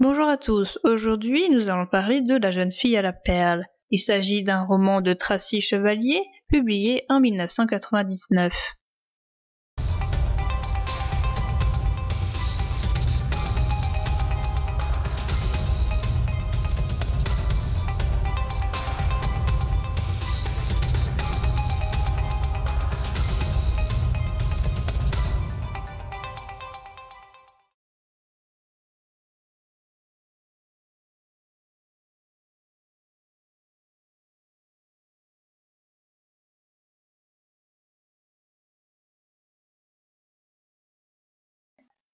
Bonjour à tous, aujourd'hui nous allons parler de La jeune fille à la perle. Il s'agit d'un roman de Tracy Chevalier publié en 1999.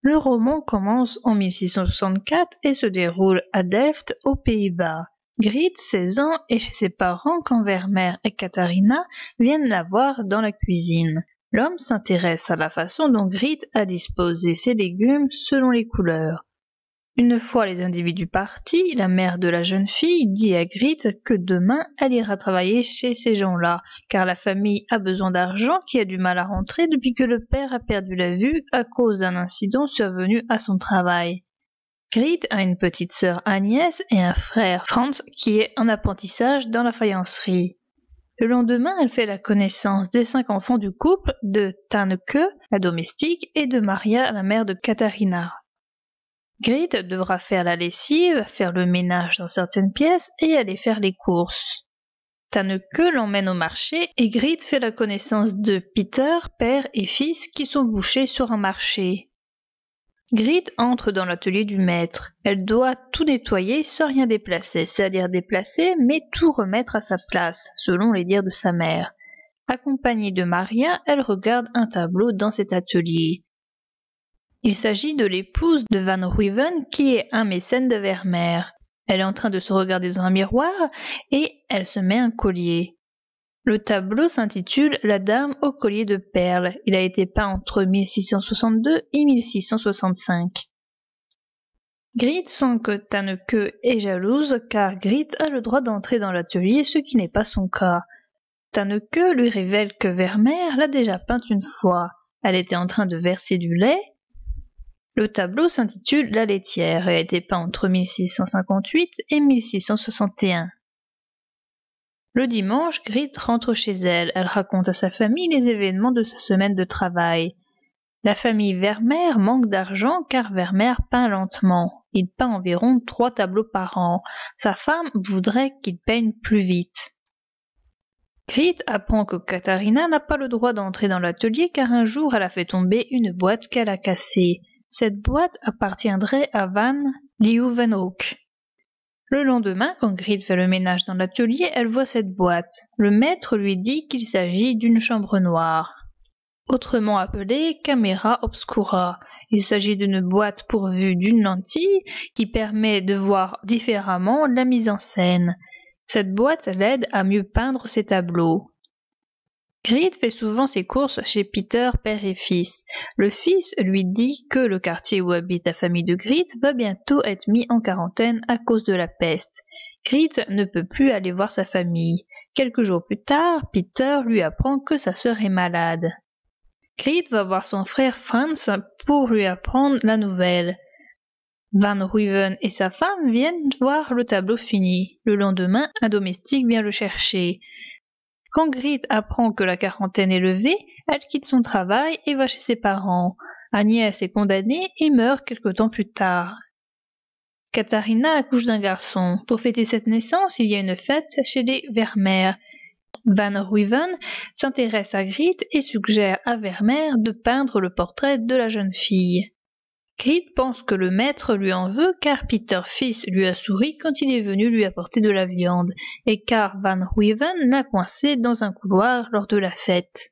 Le roman commence en 1664 et se déroule à Delft, aux Pays-Bas. Grit, 16 ans, est chez ses parents quand Vermeer et Katharina viennent la voir dans la cuisine. L'homme s'intéresse à la façon dont Grit a disposé ses légumes selon les couleurs. Une fois les individus partis, la mère de la jeune fille dit à Grit que demain elle ira travailler chez ces gens-là, car la famille a besoin d'argent qui a du mal à rentrer depuis que le père a perdu la vue à cause d'un incident survenu à son travail. Grit a une petite sœur Agnès et un frère Franz qui est en apprentissage dans la faïencerie. Le lendemain, elle fait la connaissance des cinq enfants du couple, de Tanneke, la domestique, et de Maria, la mère de Katharina. Grit devra faire la lessive, faire le ménage dans certaines pièces et aller faire les courses. Tanneke l'emmène au marché et Grit fait la connaissance de Peter, père et fils qui sont bouchés sur un marché. Grit entre dans l'atelier du maître. Elle doit tout nettoyer sans rien déplacer, c'est-à-dire déplacer mais tout remettre à sa place, selon les dires de sa mère. Accompagnée de Maria, elle regarde un tableau dans cet atelier. Il s'agit de l'épouse de Van Ruyven qui est un mécène de Vermeer. Elle est en train de se regarder dans un miroir et elle se met un collier. Le tableau s'intitule La Dame au collier de perles. Il a été peint entre 1662 et 1665. Grit sent que Tanneke est jalouse car Grit a le droit d'entrer dans l'atelier, ce qui n'est pas son cas. Tanneke lui révèle que Vermeer l'a déjà peinte une fois. Elle était en train de verser du lait le tableau s'intitule La laitière et a été peint entre 1658 et 1661. Le dimanche, Grit rentre chez elle. Elle raconte à sa famille les événements de sa semaine de travail. La famille Vermeer manque d'argent car Vermeer peint lentement. Il peint environ trois tableaux par an. Sa femme voudrait qu'il peigne plus vite. Grit apprend que Katharina n'a pas le droit d'entrer dans l'atelier car un jour elle a fait tomber une boîte qu'elle a cassée cette boîte appartiendrait à Van Leeuwenhoek. Le lendemain, quand Grit fait le ménage dans l'atelier, elle voit cette boîte. Le maître lui dit qu'il s'agit d'une chambre noire, autrement appelée Camera Obscura. Il s'agit d'une boîte pourvue d'une lentille qui permet de voir différemment la mise en scène. Cette boîte l'aide à mieux peindre ses tableaux. Grit fait souvent ses courses chez Peter, père et fils. Le fils lui dit que le quartier où habite la famille de Grit va bientôt être mis en quarantaine à cause de la peste. Grit ne peut plus aller voir sa famille. Quelques jours plus tard, Peter lui apprend que sa sœur est malade. Grit va voir son frère Franz pour lui apprendre la nouvelle. Van Ruyven et sa femme viennent voir le tableau fini. Le lendemain, un domestique vient le chercher. Quand Grit apprend que la quarantaine est levée, elle quitte son travail et va chez ses parents. Agnès est condamnée et meurt quelque temps plus tard. Katharina accouche d'un garçon. Pour fêter cette naissance, il y a une fête chez les Vermeer. Van Ruyven s'intéresse à Grit et suggère à Vermeer de peindre le portrait de la jeune fille. Creed pense que le maître lui en veut car Peter Fils lui a souri quand il est venu lui apporter de la viande et car Van Huyven l'a coincé dans un couloir lors de la fête.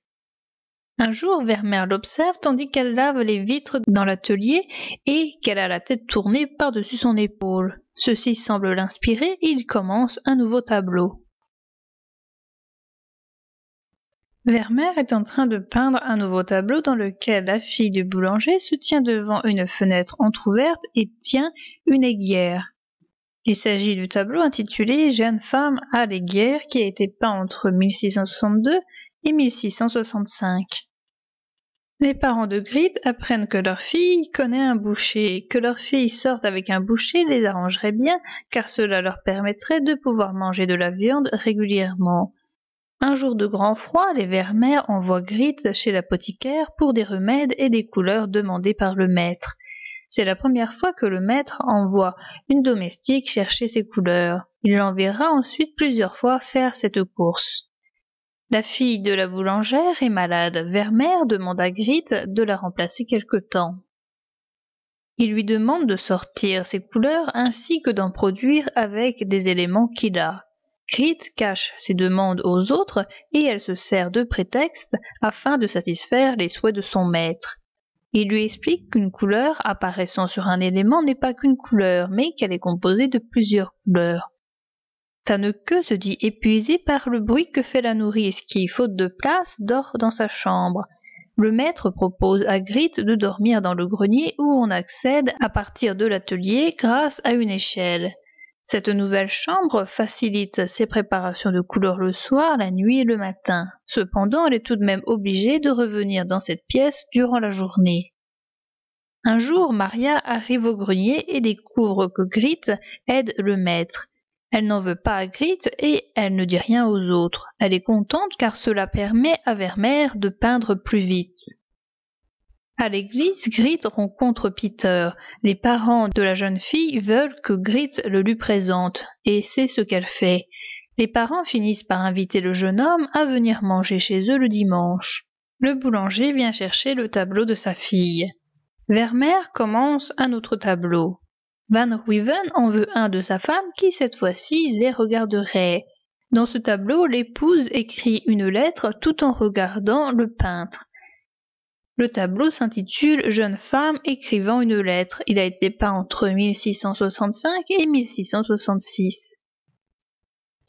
Un jour, Vermeer l'observe tandis qu'elle lave les vitres dans l'atelier et qu'elle a la tête tournée par-dessus son épaule. Ceci semble l'inspirer et il commence un nouveau tableau. Vermeer est en train de peindre un nouveau tableau dans lequel la fille du boulanger se tient devant une fenêtre entr'ouverte et tient une aiguière. Il s'agit du tableau intitulé Jeune femme à l'aiguille qui a été peint entre 1662 et 1665. Les parents de Grit apprennent que leur fille connaît un boucher, que leur fille sorte avec un boucher les arrangerait bien, car cela leur permettrait de pouvoir manger de la viande régulièrement. Un jour de grand froid, les vermères envoient Grit chez l'apothicaire pour des remèdes et des couleurs demandées par le maître. C'est la première fois que le maître envoie une domestique chercher ses couleurs. Il l'enverra ensuite plusieurs fois faire cette course. La fille de la boulangère est malade. Vermeer demande à Grit de la remplacer quelque temps. Il lui demande de sortir ses couleurs ainsi que d'en produire avec des éléments qu'il a. Grit cache ses demandes aux autres et elle se sert de prétexte afin de satisfaire les souhaits de son maître. Il lui explique qu'une couleur apparaissant sur un élément n'est pas qu'une couleur, mais qu'elle est composée de plusieurs couleurs. Taneke se dit épuisé par le bruit que fait la nourrice qui, faute de place, dort dans sa chambre. Le maître propose à Grit de dormir dans le grenier où on accède à partir de l'atelier grâce à une échelle. Cette nouvelle chambre facilite ses préparations de couleurs le soir, la nuit et le matin. Cependant, elle est tout de même obligée de revenir dans cette pièce durant la journée. Un jour, Maria arrive au grenier et découvre que Grit aide le maître. Elle n'en veut pas à Grit et elle ne dit rien aux autres. Elle est contente car cela permet à Vermeer de peindre plus vite. À l'église, Grit rencontre Peter. Les parents de la jeune fille veulent que Grit le lui présente, et c'est ce qu'elle fait. Les parents finissent par inviter le jeune homme à venir manger chez eux le dimanche. Le boulanger vient chercher le tableau de sa fille. Vermeer commence un autre tableau. Van Ruiven en veut un de sa femme qui cette fois-ci les regarderait. Dans ce tableau, l'épouse écrit une lettre tout en regardant le peintre. Le tableau s'intitule Jeune femme écrivant une lettre. Il a été peint entre 1665 et 1666.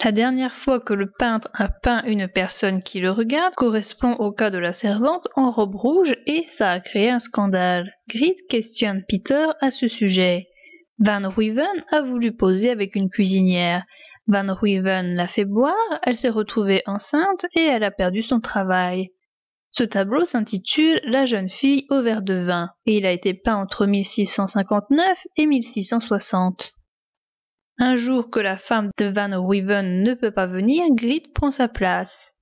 La dernière fois que le peintre a peint une personne qui le regarde correspond au cas de la servante en robe rouge et ça a créé un scandale. Grid questionne Peter à ce sujet. Van Ruyven a voulu poser avec une cuisinière. Van Ruyven l'a fait boire, elle s'est retrouvée enceinte et elle a perdu son travail. Ce tableau s'intitule La jeune fille au verre de vin et il a été peint entre 1659 et 1660. Un jour que la femme de Van Riven ne peut pas venir, Grit prend sa place.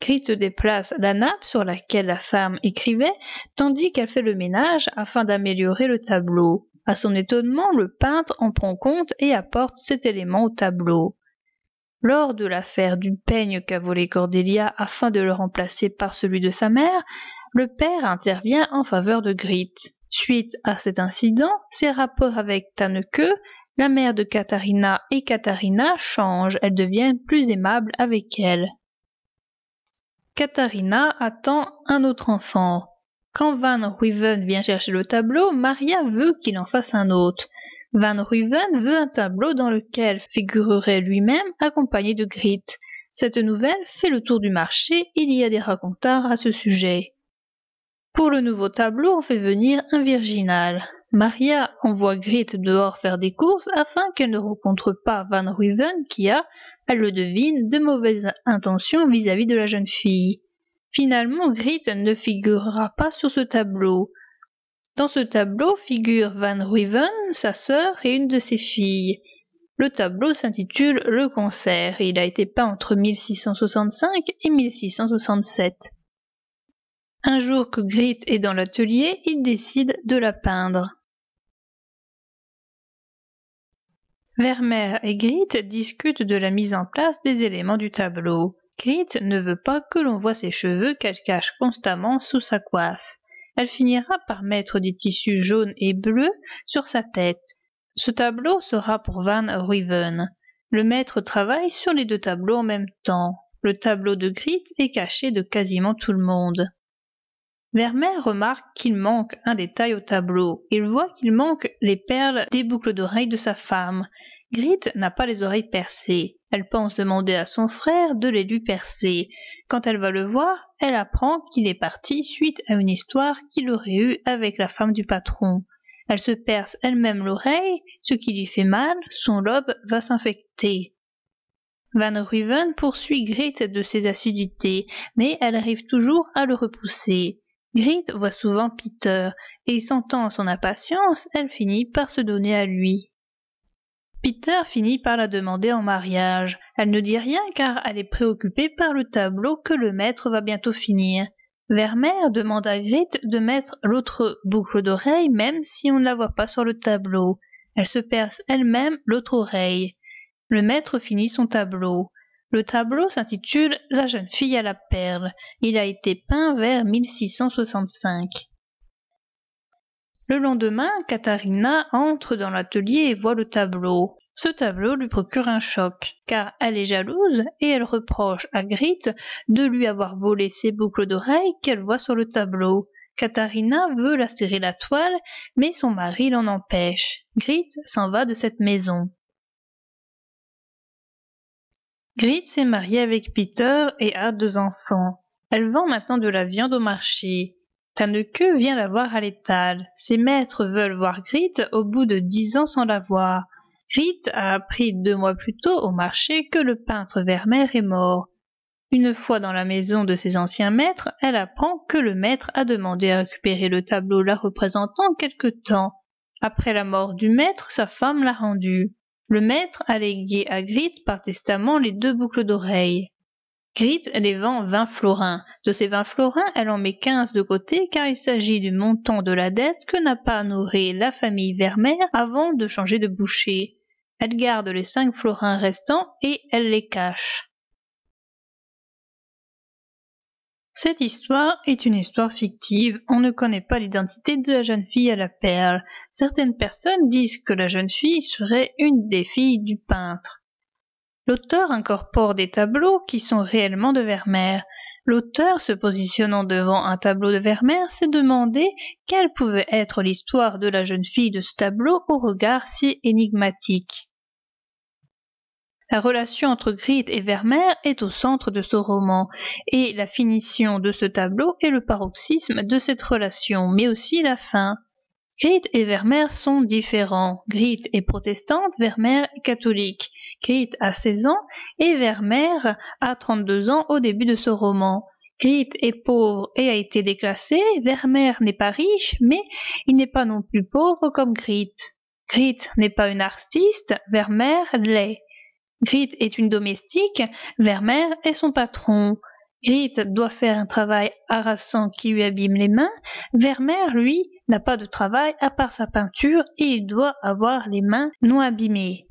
Grit déplace la nappe sur laquelle la femme écrivait, tandis qu'elle fait le ménage afin d'améliorer le tableau. À son étonnement, le peintre en prend compte et apporte cet élément au tableau. Lors de l'affaire du peigne qu'a volé Cordelia afin de le remplacer par celui de sa mère, le père intervient en faveur de Grit. Suite à cet incident, ses rapports avec Tanneke, la mère de Katharina et Katharina changent, elles deviennent plus aimables avec elle. Katharina attend un autre enfant. Quand Van Riven vient chercher le tableau, Maria veut qu'il en fasse un autre. Van Ruyven veut un tableau dans lequel figurerait lui-même accompagné de Grit. Cette nouvelle fait le tour du marché, il y a des racontars à ce sujet. Pour le nouveau tableau, on fait venir un virginal. Maria envoie Grit dehors faire des courses afin qu'elle ne rencontre pas Van Ruyven qui a, elle le devine, de mauvaises intentions vis-à-vis -vis de la jeune fille. Finalement, Grit ne figurera pas sur ce tableau. Dans ce tableau figurent Van Ruyven, sa sœur et une de ses filles. Le tableau s'intitule Le concert et il a été peint entre 1665 et 1667. Un jour que Grit est dans l'atelier, il décide de la peindre. Vermeer et Grit discutent de la mise en place des éléments du tableau. Grit ne veut pas que l'on voie ses cheveux qu'elle cache constamment sous sa coiffe elle finira par mettre des tissus jaunes et bleus sur sa tête. Ce tableau sera pour Van Ruyven. Le maître travaille sur les deux tableaux en même temps. Le tableau de Grit est caché de quasiment tout le monde. Vermeer remarque qu'il manque un détail au tableau. Il voit qu'il manque les perles des boucles d'oreilles de sa femme. Grit n'a pas les oreilles percées. Elle pense demander à son frère de les lui percer. Quand elle va le voir, elle apprend qu'il est parti suite à une histoire qu'il aurait eue avec la femme du patron. Elle se perce elle-même l'oreille, ce qui lui fait mal, son lobe va s'infecter. Van Ruven poursuit Grit de ses assiduités, mais elle arrive toujours à le repousser. Grit voit souvent Peter, et sentant son impatience, elle finit par se donner à lui. Peter finit par la demander en mariage. Elle ne dit rien car elle est préoccupée par le tableau que le maître va bientôt finir. Vermeer demande à Grit de mettre l'autre boucle d'oreille même si on ne la voit pas sur le tableau. Elle se perce elle-même l'autre oreille. Le maître finit son tableau. Le tableau s'intitule La jeune fille à la perle. Il a été peint vers 1665. Le lendemain, Katharina entre dans l'atelier et voit le tableau. Ce tableau lui procure un choc, car elle est jalouse et elle reproche à Grit de lui avoir volé ses boucles d'oreilles qu'elle voit sur le tableau. Katharina veut la serrer la toile, mais son mari l'en empêche. Grit s'en va de cette maison. Grit s'est mariée avec Peter et a deux enfants. Elle vend maintenant de la viande au marché. Tanneke vient la voir à l'étal. Ses maîtres veulent voir Grit au bout de dix ans sans la voir. Grit a appris deux mois plus tôt au marché que le peintre Vermeer est mort. Une fois dans la maison de ses anciens maîtres, elle apprend que le maître a demandé à récupérer le tableau la représentant quelque temps. Après la mort du maître, sa femme l'a rendu. Le maître a légué à Grit par testament les deux boucles d'oreilles. Gritte les vend 20 florins. De ces 20 florins, elle en met 15 de côté car il s'agit du montant de la dette que n'a pas honoré la famille Vermeer avant de changer de boucher. Elle garde les 5 florins restants et elle les cache. Cette histoire est une histoire fictive, on ne connaît pas l'identité de la jeune fille à la perle. Certaines personnes disent que la jeune fille serait une des filles du peintre l'auteur incorpore des tableaux qui sont réellement de Vermeer. L'auteur se positionnant devant un tableau de Vermeer s'est demandé quelle pouvait être l'histoire de la jeune fille de ce tableau au regard si énigmatique. La relation entre Grit et Vermeer est au centre de ce roman, et la finition de ce tableau est le paroxysme de cette relation, mais aussi la fin. Grit et Vermeer sont différents. Grit est protestante, Vermeer est catholique. Grit a 16 ans et Vermeer a 32 ans au début de ce roman. Grit est pauvre et a été déclassé, Vermeer n'est pas riche, mais il n'est pas non plus pauvre comme Grit. Grit n'est pas une artiste, Vermeer l'est. Grit est une domestique, Vermeer est son patron. Grit doit faire un travail harassant qui lui abîme les mains, Vermeer, lui, n'a pas de travail à part sa peinture et il doit avoir les mains non abîmées.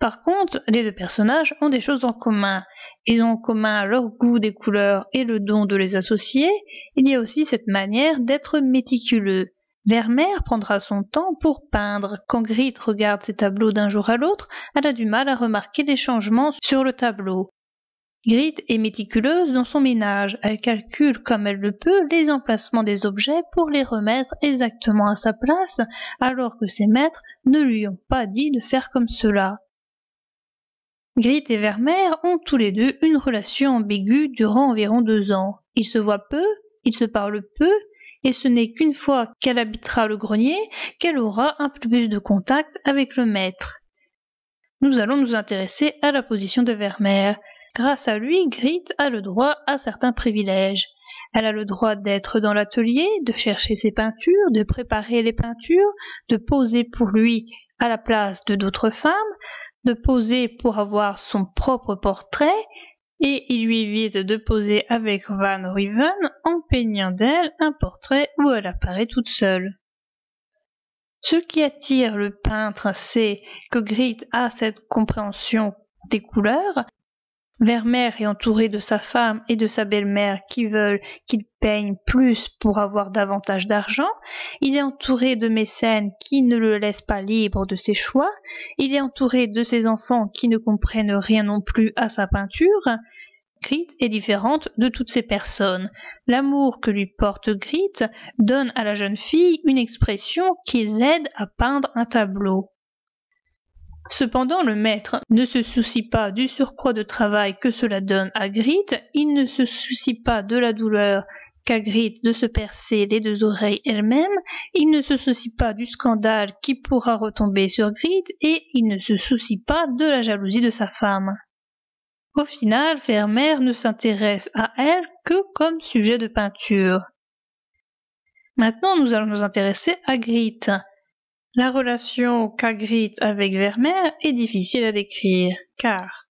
Par contre, les deux personnages ont des choses en commun. Ils ont en commun leur goût des couleurs et le don de les associer. Il y a aussi cette manière d'être méticuleux. Vermeer prendra son temps pour peindre. Quand Grit regarde ses tableaux d'un jour à l'autre, elle a du mal à remarquer des changements sur le tableau. Grit est méticuleuse dans son ménage, elle calcule comme elle le peut les emplacements des objets pour les remettre exactement à sa place, alors que ses maîtres ne lui ont pas dit de faire comme cela. Grit et Vermeer ont tous les deux une relation ambiguë durant environ deux ans. Ils se voient peu, ils se parlent peu, et ce n'est qu'une fois qu'elle habitera le grenier qu'elle aura un plus de contact avec le maître. Nous allons nous intéresser à la position de Vermeer. Grâce à lui, Grit a le droit à certains privilèges. Elle a le droit d'être dans l'atelier, de chercher ses peintures, de préparer les peintures, de poser pour lui à la place de d'autres femmes, de poser pour avoir son propre portrait, et il lui évite de poser avec Van Riven en peignant d'elle un portrait où elle apparaît toute seule. Ce qui attire le peintre, c'est que Grit a cette compréhension des couleurs Vermeer est entouré de sa femme et de sa belle-mère qui veulent qu'il peigne plus pour avoir davantage d'argent. Il est entouré de mécènes qui ne le laissent pas libre de ses choix. Il est entouré de ses enfants qui ne comprennent rien non plus à sa peinture. Grit est différente de toutes ces personnes. L'amour que lui porte Grit donne à la jeune fille une expression qui l'aide à peindre un tableau. Cependant, le maître ne se soucie pas du surcroît de travail que cela donne à Grit, il ne se soucie pas de la douleur Grit de se percer les deux oreilles elle-même, il ne se soucie pas du scandale qui pourra retomber sur Grit et il ne se soucie pas de la jalousie de sa femme. Au final, Vermeer ne s'intéresse à elle que comme sujet de peinture. Maintenant, nous allons nous intéresser à Grit. La relation Grit avec Vermeer est difficile à décrire, car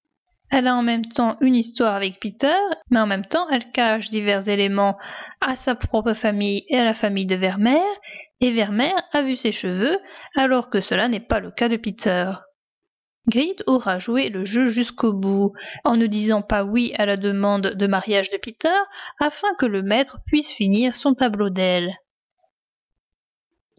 elle a en même temps une histoire avec Peter, mais en même temps elle cache divers éléments à sa propre famille et à la famille de Vermeer, et Vermeer a vu ses cheveux alors que cela n'est pas le cas de Peter. Grit aura joué le jeu jusqu'au bout, en ne disant pas oui à la demande de mariage de Peter, afin que le maître puisse finir son tableau d'elle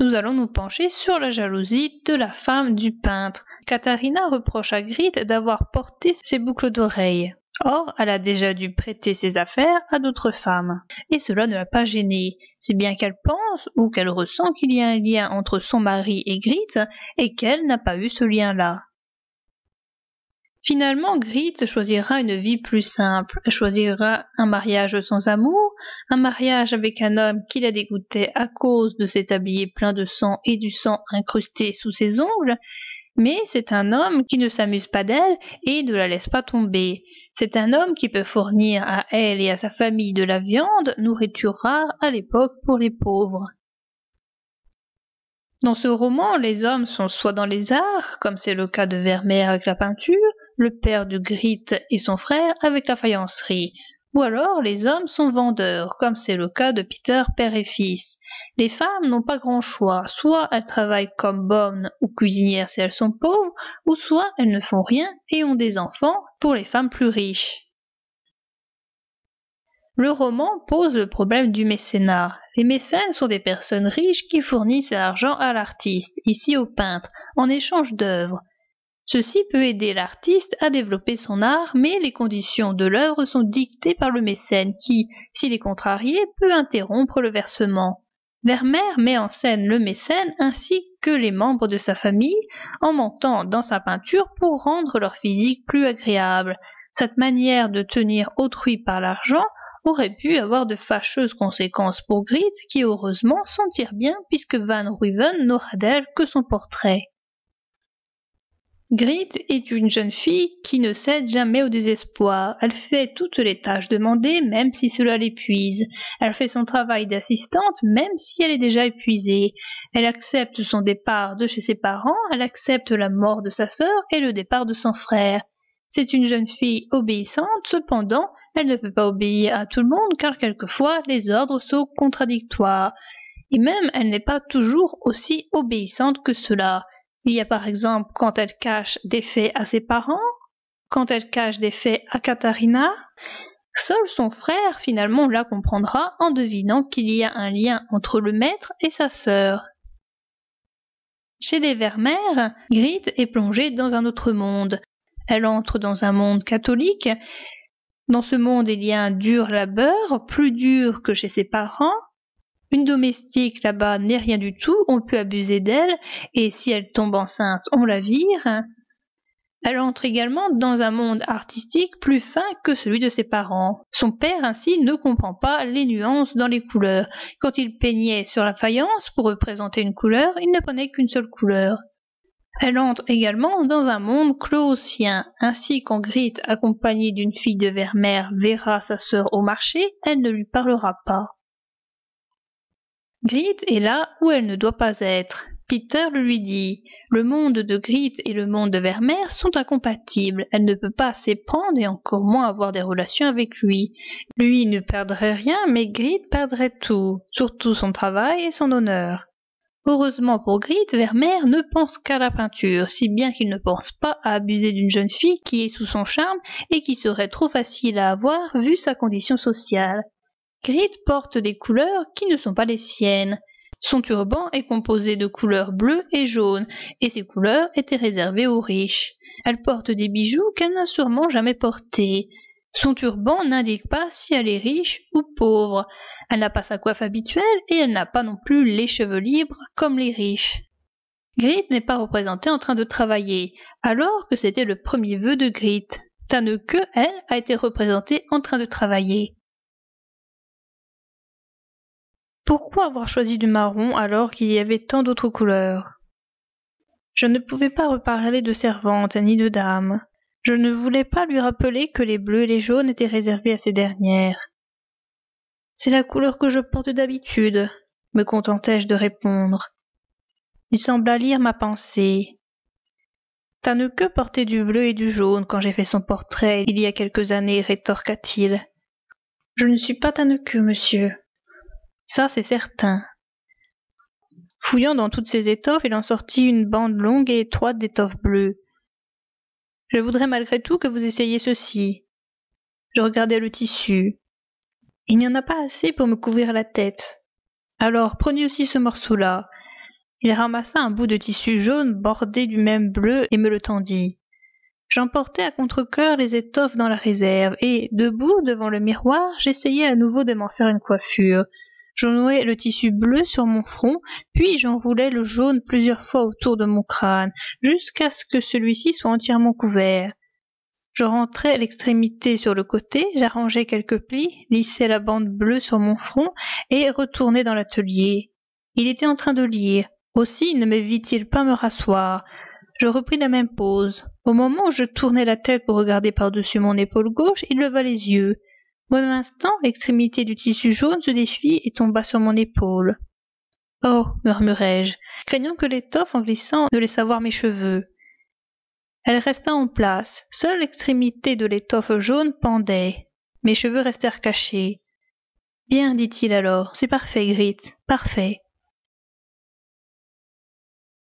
nous allons nous pencher sur la jalousie de la femme du peintre. Katharina reproche à Grit d'avoir porté ses boucles d'oreilles. Or, elle a déjà dû prêter ses affaires à d'autres femmes, et cela ne l'a pas gênée, si bien qu'elle pense ou qu'elle ressent qu'il y a un lien entre son mari et Grit, et qu'elle n'a pas eu ce lien-là. Finalement, Grit choisira une vie plus simple, Elle choisira un mariage sans amour, un mariage avec un homme qui la dégoûtait à cause de ses tabliers pleins de sang et du sang incrusté sous ses ongles, mais c'est un homme qui ne s'amuse pas d'elle et ne la laisse pas tomber. C'est un homme qui peut fournir à elle et à sa famille de la viande, nourriture rare à l'époque pour les pauvres. Dans ce roman, les hommes sont soit dans les arts, comme c'est le cas de Vermeer avec la peinture, le père de Grit et son frère avec la faïencerie. Ou alors les hommes sont vendeurs, comme c'est le cas de Peter père et fils. Les femmes n'ont pas grand choix, soit elles travaillent comme bonnes ou cuisinières si elles sont pauvres, ou soit elles ne font rien et ont des enfants pour les femmes plus riches. Le roman pose le problème du mécénat. Les mécènes sont des personnes riches qui fournissent l'argent à l'artiste, ici au peintre, en échange d'œuvres. Ceci peut aider l'artiste à développer son art, mais les conditions de l'œuvre sont dictées par le mécène qui, s'il est contrarié, peut interrompre le versement. Vermeer met en scène le mécène ainsi que les membres de sa famille en montant dans sa peinture pour rendre leur physique plus agréable. Cette manière de tenir autrui par l'argent aurait pu avoir de fâcheuses conséquences pour Grit qui heureusement s'en tire bien puisque Van Ruyven n'aura d'elle que son portrait. Grit est une jeune fille qui ne cède jamais au désespoir. Elle fait toutes les tâches demandées, même si cela l'épuise. Elle fait son travail d'assistante, même si elle est déjà épuisée. Elle accepte son départ de chez ses parents, elle accepte la mort de sa sœur et le départ de son frère. C'est une jeune fille obéissante, cependant, elle ne peut pas obéir à tout le monde car quelquefois les ordres sont contradictoires. Et même elle n'est pas toujours aussi obéissante que cela. Il y a par exemple quand elle cache des faits à ses parents, quand elle cache des faits à Katharina. Seul son frère finalement la comprendra en devinant qu'il y a un lien entre le maître et sa sœur. Chez les Vermeer, Grit est plongée dans un autre monde. Elle entre dans un monde catholique. Dans ce monde, il y a un dur labeur, plus dur que chez ses parents, une domestique là-bas n'est rien du tout, on peut abuser d'elle, et si elle tombe enceinte, on la vire. Elle entre également dans un monde artistique plus fin que celui de ses parents. Son père ainsi ne comprend pas les nuances dans les couleurs. Quand il peignait sur la faïence pour représenter une couleur, il ne prenait qu'une seule couleur. Elle entre également dans un monde clausien. Ainsi, quand Grit, accompagnée d'une fille de Vermeer, verra sa sœur au marché, elle ne lui parlera pas. Grit est là où elle ne doit pas être. Peter lui dit. Le monde de Grit et le monde de Vermeer sont incompatibles. Elle ne peut pas s'éprendre et encore moins avoir des relations avec lui. Lui ne perdrait rien, mais Grit perdrait tout, surtout son travail et son honneur. Heureusement pour Grit, Vermeer ne pense qu'à la peinture, si bien qu'il ne pense pas à abuser d'une jeune fille qui est sous son charme et qui serait trop facile à avoir vu sa condition sociale. Grit porte des couleurs qui ne sont pas les siennes. Son turban est composé de couleurs bleues et jaunes, et ces couleurs étaient réservées aux riches. Elle porte des bijoux qu'elle n'a sûrement jamais portés. Son turban n'indique pas si elle est riche ou pauvre. Elle n'a pas sa coiffe habituelle et elle n'a pas non plus les cheveux libres comme les riches. Grit n'est pas représentée en train de travailler, alors que c'était le premier vœu de Grit. Tanne que, elle, a été représentée en train de travailler. Pourquoi avoir choisi du marron alors qu'il y avait tant d'autres couleurs Je ne pouvais pas reparler de servante ni de dame. Je ne voulais pas lui rappeler que les bleus et les jaunes étaient réservés à ces dernières. C'est la couleur que je porte d'habitude, me contentai-je de répondre. Il sembla lire ma pensée. T'as ne que du bleu et du jaune quand j'ai fait son portrait il y a quelques années, rétorqua-t-il. Je ne suis pas Tannequeux, monsieur. Ça, c'est certain. Fouillant dans toutes ces étoffes, il en sortit une bande longue et étroite d'étoffes bleues. « Je voudrais malgré tout que vous essayiez ceci. Je regardai le tissu. Il n'y en a pas assez pour me couvrir la tête. Alors prenez aussi ce morceau-là. Il ramassa un bout de tissu jaune bordé du même bleu et me le tendit. J'emportai à contre les étoffes dans la réserve et, debout devant le miroir, j'essayai à nouveau de m'en faire une coiffure. Je nouais le tissu bleu sur mon front, puis j'enroulais le jaune plusieurs fois autour de mon crâne, jusqu'à ce que celui-ci soit entièrement couvert. Je rentrais l'extrémité sur le côté, j'arrangeais quelques plis, lissais la bande bleue sur mon front et retournai dans l'atelier. Il était en train de lire. Aussi ne me il pas me rasseoir. Je repris la même pose. Au moment où je tournai la tête pour regarder par-dessus mon épaule gauche, il leva les yeux. Au même instant, l'extrémité du tissu jaune se défit et tomba sur mon épaule. Oh, murmurai-je, craignant que l'étoffe en glissant ne laissât voir mes cheveux. Elle resta en place. Seule l'extrémité de l'étoffe jaune pendait. Mes cheveux restèrent cachés. Bien, dit-il alors, c'est parfait, Grit, parfait.